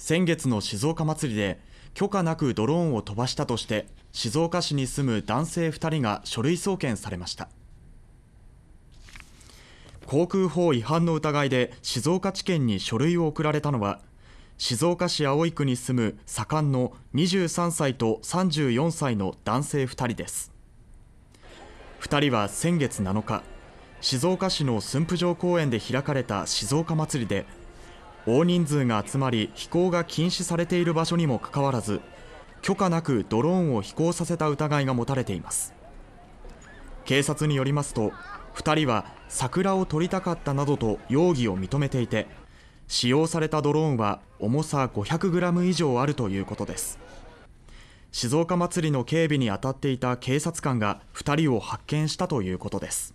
先月の静岡祭りで許可なくドローンを飛ばしたとして静岡市に住む男性2人が書類送検されました航空法違反の疑いで静岡地検に書類を送られたのは静岡市葵区に住む左官の23歳と34歳の男性2人です2人は先月7日静岡市の駿府城公園で開かれた静岡祭りで大人数が集まり飛行が禁止されている場所にもかかわらず許可なくドローンを飛行させた疑いが持たれています警察によりますと2人は桜を撮りたかったなどと容疑を認めていて使用されたドローンは重さ 500g 以上あるということです静岡祭りの警備に当たっていた警察官が2人を発見したということです